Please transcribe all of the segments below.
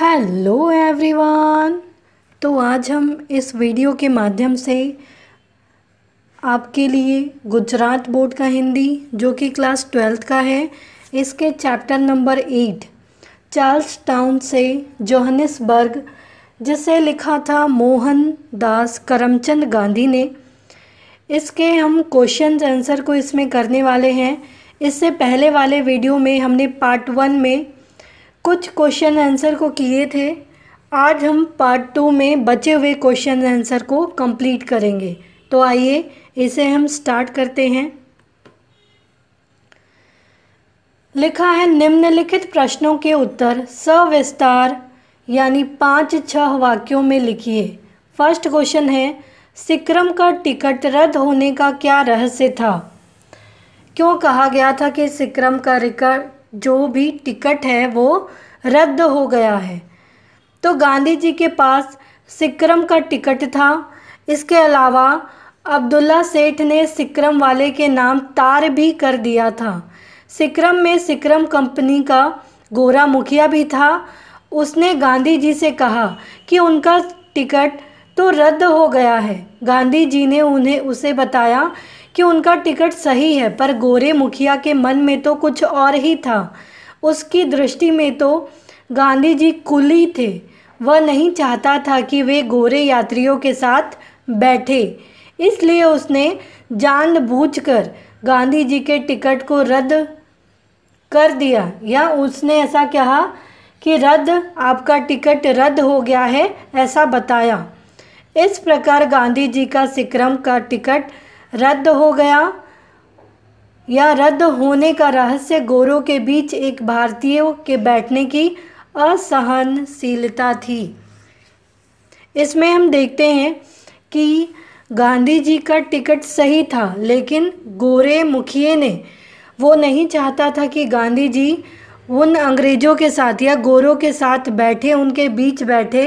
Hello everyone तो आज हम इस वीडियो के माध्यम से आपके लिए गुजरात बोर्ड का हिंदी जो कि क्लास ट्वेल्थ का है इसके chapter number eight Charlestown से जोहनिसबर्ग जिसे लिखा था मोहन दास करमचंद गांधी ने इसके हम क्वेश्चन आंसर को इसमें करने वाले हैं इससे पहले वाले वीडियो में हमने पार्ट वन में कुछ क्वेश्चन आंसर को किए थे आज हम पार्ट टू में बचे हुए क्वेश्चन आंसर को कंप्लीट करेंगे तो आइए इसे हम स्टार्ट करते हैं लिखा है निम्नलिखित प्रश्नों के उत्तर सविस्तार यानी पाँच छह वाक्यों में लिखिए फर्स्ट क्वेश्चन है सिक्रम का टिकट रद्द होने का क्या रहस्य था क्यों कहा गया था कि सिक्रम का जो भी टिकट है वो रद्द हो गया है तो गांधी जी के पास सिक्रम का टिकट था इसके अलावा अब्दुल्ला सेठ ने सिक्रम वाले के नाम तार भी कर दिया था सिक्रम में सिक्रम कंपनी का गोरा मुखिया भी था उसने गांधी जी से कहा कि उनका टिकट तो रद्द हो गया है गांधी जी ने उन्हें उसे बताया कि उनका टिकट सही है पर गोरे मुखिया के मन में तो कुछ और ही था उसकी दृष्टि में तो गांधी जी कुली थे वह नहीं चाहता था कि वे गोरे यात्रियों के साथ बैठे इसलिए उसने जानबूझकर गांधी जी के टिकट को रद्द कर दिया या उसने ऐसा कहा कि रद्द आपका टिकट रद्द हो गया है ऐसा बताया इस प्रकार गांधी जी का सिक्रम का टिकट रद्द हो गया या रद्द होने का रहस्य गोरों के बीच एक भारतीय के बैठने की असहनशीलता थी इसमें हम देखते हैं कि गांधी जी का टिकट सही था लेकिन गोरे मुखिए ने वो नहीं चाहता था कि गांधी जी उन अंग्रेज़ों के साथ या गोरों के साथ बैठे उनके बीच बैठे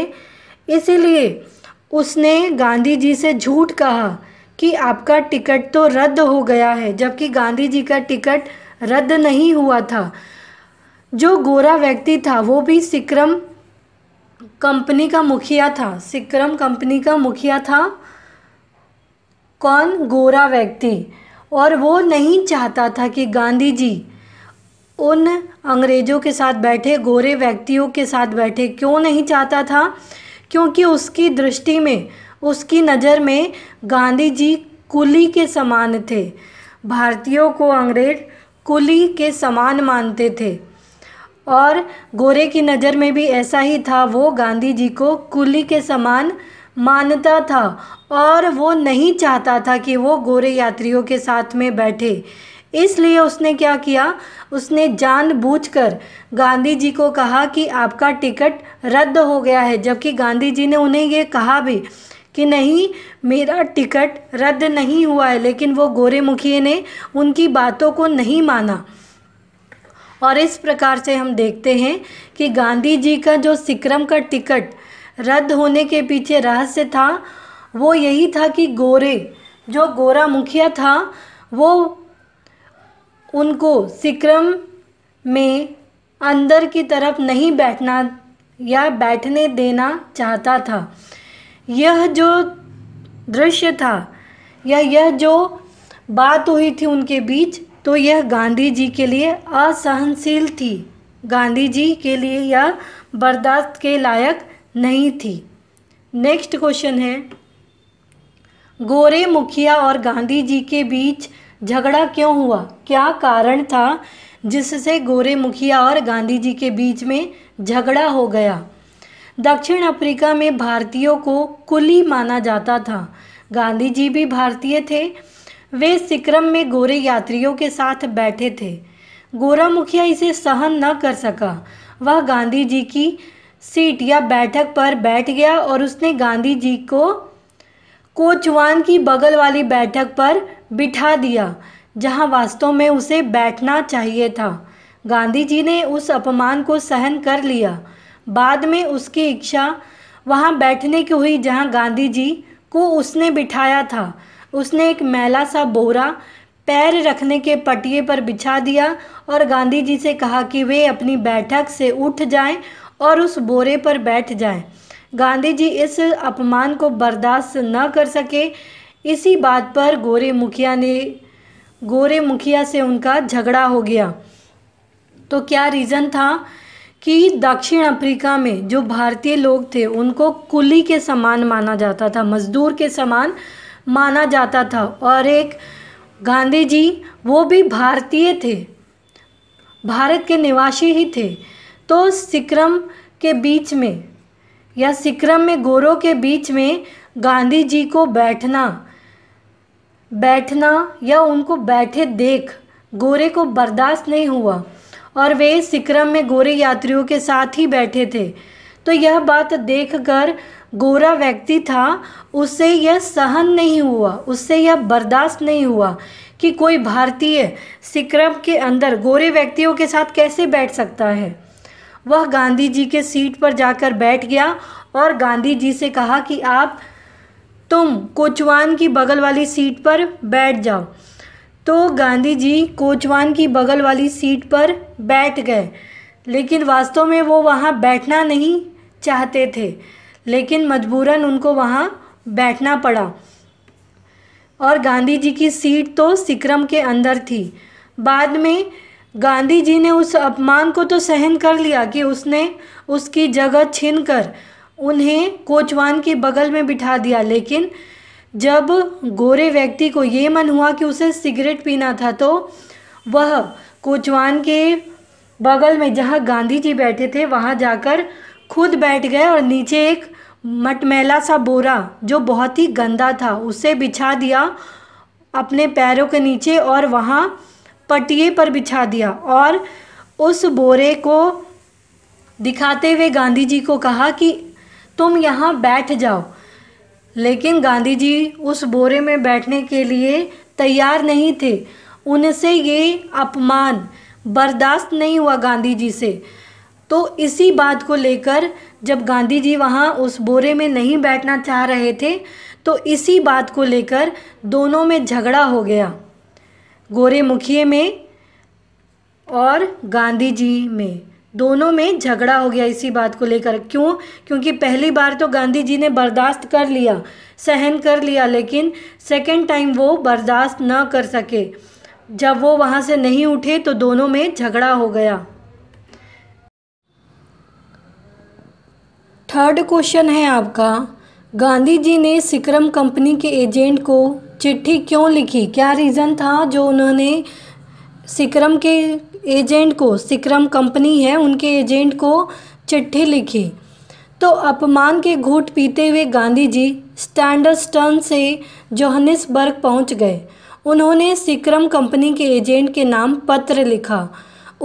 इसीलिए उसने गांधी जी से झूठ कहा कि आपका टिकट तो रद्द हो गया है जबकि गांधी जी का टिकट रद्द नहीं हुआ था जो गोरा व्यक्ति था वो भी सिक्रम कंपनी का मुखिया था सिक्रम कंपनी का मुखिया था कौन गोरा व्यक्ति और वो नहीं चाहता था कि गांधी जी उन अंग्रेज़ों के साथ बैठे गोरे व्यक्तियों के साथ बैठे क्यों नहीं चाहता था क्योंकि उसकी दृष्टि में उसकी नज़र में गांधी जी कुली के समान थे भारतीयों को अंग्रेज कुली के समान मानते थे और गोरे की नज़र में भी ऐसा ही था वो गांधी जी को कुली के समान मानता था और वो नहीं चाहता था कि वो गोरे यात्रियों के साथ में बैठे इसलिए उसने क्या किया उसने जानबूझकर गांधी जी को कहा कि आपका टिकट रद्द हो गया है जबकि गांधी जी ने उन्हें ये कहा भी कि नहीं मेरा टिकट रद्द नहीं हुआ है लेकिन वो गोरे मुखिए ने उनकी बातों को नहीं माना और इस प्रकार से हम देखते हैं कि गांधी जी का जो सिक्रम का टिकट रद्द होने के पीछे रहस्य था वो यही था कि गोरे जो गोरा मुखिया था वो उनको सिक्रम में अंदर की तरफ नहीं बैठना या बैठने देना चाहता था यह जो दृश्य था या यह जो बात हुई थी उनके बीच तो यह गांधी जी के लिए असहनशील थी गांधी जी के लिए यह बर्दाश्त के लायक नहीं थी नेक्स्ट क्वेश्चन है गोरे मुखिया और गांधी जी के बीच झगड़ा क्यों हुआ क्या कारण था जिससे गोरे मुखिया और गांधी जी के बीच में झगड़ा हो गया दक्षिण अफ्रीका में भारतीयों को कुली माना जाता था गांधी जी भी भारतीय थे वे सिक्रम में गोरे यात्रियों के साथ बैठे थे गोरा मुखिया इसे सहन न कर सका वह गांधी जी की सीट या बैठक पर बैठ गया और उसने गांधी जी को कोचवान की बगल वाली बैठक पर बिठा दिया जहां वास्तव में उसे बैठना चाहिए था गांधी जी ने उस अपमान को सहन कर लिया बाद में उसकी इच्छा वहाँ बैठने की हुई जहाँ गांधी जी को उसने बिठाया था उसने एक मैला सा बोरा पैर रखने के पटिए पर बिछा दिया और गांधी जी से कहा कि वे अपनी बैठक से उठ जाएं और उस बोरे पर बैठ जाएं। गांधी जी इस अपमान को बर्दाश्त न कर सके इसी बात पर गोरे मुखिया ने गोरे मुखिया से उनका झगड़ा हो गया तो क्या रीज़न था कि दक्षिण अफ्रीका में जो भारतीय लोग थे उनको कुली के समान माना जाता था मज़दूर के समान माना जाता था और एक गांधी जी वो भी भारतीय थे भारत के निवासी ही थे तो सिक्रम के बीच में या सिक्रम में गोरों के बीच में गांधी जी को बैठना बैठना या उनको बैठे देख गोरे को बर्दाश्त नहीं हुआ और वे सिक्रम में गोरे यात्रियों के साथ ही बैठे थे तो यह बात देखकर गोरा व्यक्ति था उससे यह सहन नहीं हुआ उससे यह बर्दाश्त नहीं हुआ कि कोई भारतीय सिक्रम के अंदर गोरे व्यक्तियों के साथ कैसे बैठ सकता है वह गांधी जी के सीट पर जाकर बैठ गया और गांधी जी से कहा कि आप तुम कोचवान की बगल वाली सीट पर बैठ जाओ तो गांधी जी कोचवान की बगल वाली सीट पर बैठ गए लेकिन वास्तव में वो वहाँ बैठना नहीं चाहते थे लेकिन मजबूरन उनको वहाँ बैठना पड़ा और गांधी जी की सीट तो सिक्रम के अंदर थी बाद में गांधी जी ने उस अपमान को तो सहन कर लिया कि उसने उसकी जगह छीन कर उन्हें कोचवान के बगल में बिठा दिया लेकिन जब गोरे व्यक्ति को ये मन हुआ कि उसे सिगरेट पीना था तो वह कोचवान के बगल में जहाँ गांधी जी बैठे थे वहाँ जाकर खुद बैठ गए और नीचे एक मटमैला सा बोरा जो बहुत ही गंदा था उसे बिछा दिया अपने पैरों के नीचे और वहाँ पटिए पर बिछा दिया और उस बोरे को दिखाते हुए गांधी जी को कहा कि तुम यहाँ बैठ जाओ लेकिन गांधी जी उस बोरे में बैठने के लिए तैयार नहीं थे उनसे ये अपमान बर्दाश्त नहीं हुआ गांधी जी से तो इसी बात को लेकर जब गांधी जी वहाँ उस बोरे में नहीं बैठना चाह रहे थे तो इसी बात को लेकर दोनों में झगड़ा हो गया गोरे मुखिए में और गांधी जी में दोनों में झगड़ा हो गया इसी बात को लेकर क्यों क्योंकि पहली बार तो गांधी जी ने बर्दाश्त कर लिया सहन कर लिया लेकिन सेकेंड टाइम वो बर्दाश्त न कर सके जब वो वहाँ से नहीं उठे तो दोनों में झगड़ा हो गया थर्ड क्वेश्चन है आपका गांधी जी ने सिक्रम कंपनी के एजेंट को चिट्ठी क्यों लिखी क्या रीज़न था जो उन्होंने सिक्रम के एजेंट को सिक्रम कंपनी है उनके एजेंट को चिट्ठी लिखी तो अपमान के घूट पीते हुए गांधी जी स्टैंडर्स्टन से जोहनिसबर्ग पहुंच गए उन्होंने सिक्रम कंपनी के एजेंट के नाम पत्र लिखा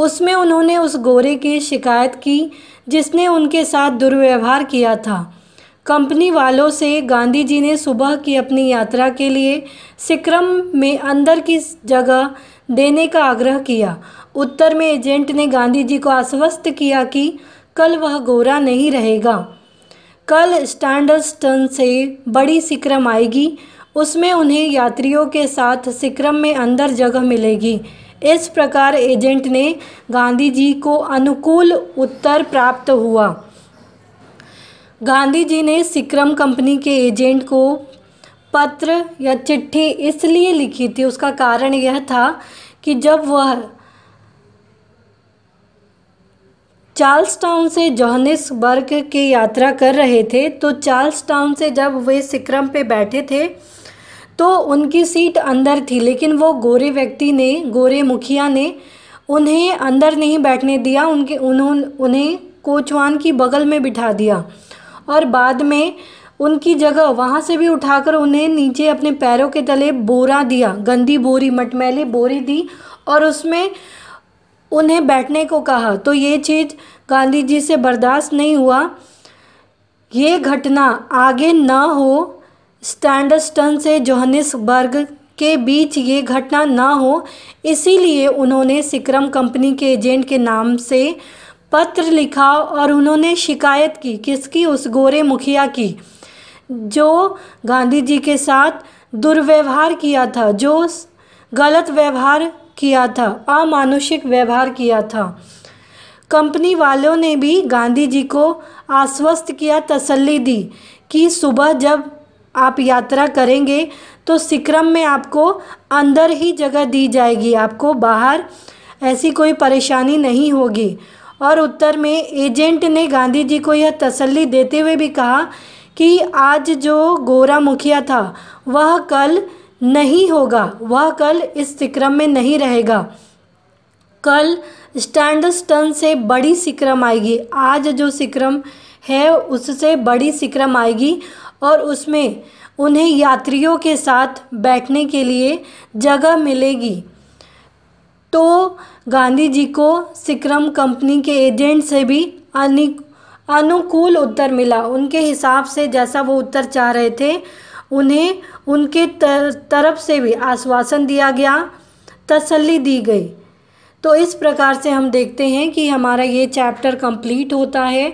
उसमें उन्होंने उस गोरे की शिकायत की जिसने उनके साथ दुर्व्यवहार किया था कंपनी वालों से गांधी जी ने सुबह की अपनी यात्रा के लिए सिक्रम में अंदर की जगह देने का आग्रह किया उत्तर में एजेंट ने गांधी जी को आश्वस्त किया कि कल वह गोरा नहीं रहेगा कल स्टैंडर्स्टन से बड़ी सिक्रम आएगी उसमें उन्हें यात्रियों के साथ सिक्रम में अंदर जगह मिलेगी इस प्रकार एजेंट ने गांधी जी को अनुकूल उत्तर प्राप्त हुआ गांधी जी ने सिक्रम कंपनी के एजेंट को पत्र या चिट्ठी इसलिए लिखी थी उसका कारण यह था कि जब वह चार्ल्स टाउन से जोहनिसबर्ग की यात्रा कर रहे थे तो चार्ल्स टाउन से जब वे सिक्रम पे बैठे थे तो उनकी सीट अंदर थी लेकिन वो गोरे व्यक्ति ने गोरे मुखिया ने उन्हें अंदर नहीं बैठने दिया उनके उन्होंने उन्हें कोचवान की बगल में बिठा दिया और बाद में उनकी जगह वहाँ से भी उठाकर उन्हें नीचे अपने पैरों के तले बोरा दिया गंदी बोरी मटमैली बोरी दी और उसमें उन्हें बैठने को कहा तो ये चीज़ गांधी जी से बर्दाश्त नहीं हुआ ये घटना आगे न हो स्टैंडस्टन से जोहनिसबर्ग के बीच ये घटना ना हो इसीलिए उन्होंने सिक्रम कंपनी के एजेंट के नाम से पत्र लिखा और उन्होंने शिकायत की किसकी उस गोरे मुखिया की जो गांधी जी के साथ दुर्व्यवहार किया था जो गलत व्यवहार किया था अमानुषिक व्यवहार किया था कंपनी वालों ने भी गांधी जी को आश्वस्त किया तसल्ली दी कि सुबह जब आप यात्रा करेंगे तो सिक्रम में आपको अंदर ही जगह दी जाएगी आपको बाहर ऐसी कोई परेशानी नहीं होगी और उत्तर में एजेंट ने गांधी जी को यह तसल्ली देते हुए भी कहा कि आज जो गोरा मुखिया था वह कल नहीं होगा वह कल इस सिक्रम में नहीं रहेगा कल स्टैंड स्टन से बड़ी सिक्रम आएगी आज जो सिक्रम है उससे बड़ी सिक्रम आएगी और उसमें उन्हें यात्रियों के साथ बैठने के लिए जगह मिलेगी तो गांधी जी को सिक्रम कंपनी के एजेंट से भी अनिक अनुकूल उत्तर मिला उनके हिसाब से जैसा वो उत्तर चाह रहे थे उन्हें उनके तरफ से भी आश्वासन दिया गया तसल्ली दी गई तो इस प्रकार से हम देखते हैं कि हमारा ये चैप्टर कंप्लीट होता है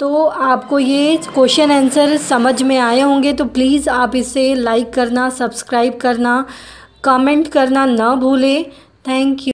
तो आपको ये क्वेश्चन आंसर समझ में आए होंगे तो प्लीज़ आप इसे लाइक करना सब्सक्राइब करना कमेंट करना ना भूलें थैंक यू